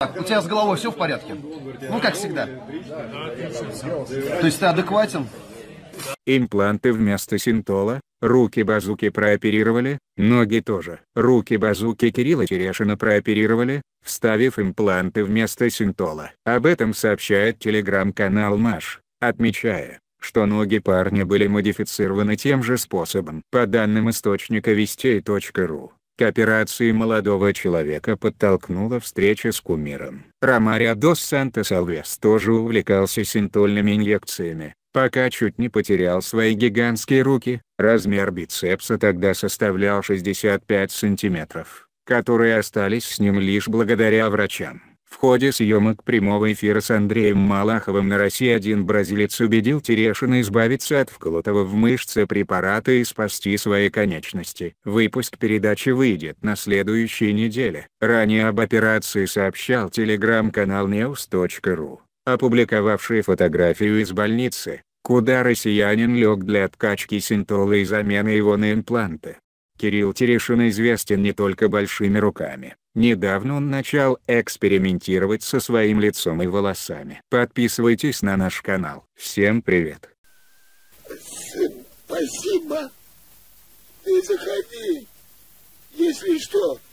Так, у тебя с головой все в порядке? Ну, как всегда. То есть ты адекватен? Импланты вместо синтола, руки базуки прооперировали, ноги тоже. Руки базуки Кирилла Терешина прооперировали, вставив импланты вместо синтола. Об этом сообщает телеграм-канал МАШ, отмечая, что ноги парня были модифицированы тем же способом. По данным источника вестей.ру, к операции молодого человека подтолкнула встреча с кумиром. Ромарио дос Сантос-Алвес тоже увлекался синтольными инъекциями, пока чуть не потерял свои гигантские руки, размер бицепса тогда составлял 65 сантиметров, которые остались с ним лишь благодаря врачам. В ходе съемок прямого эфира с Андреем Малаховым на России один бразилец убедил Терешина избавиться от вколотого в мышце препарата и спасти свои конечности. Выпуск передачи выйдет на следующей неделе. Ранее об операции сообщал телеграм-канал news.ru, опубликовавший фотографию из больницы, куда россиянин лег для откачки синтола и замены его на импланты. Кирилл Терешин известен не только большими руками Недавно он начал экспериментировать со своим лицом и волосами. Подписывайтесь на наш канал. Всем привет. Спасибо. Ты заходи, если что.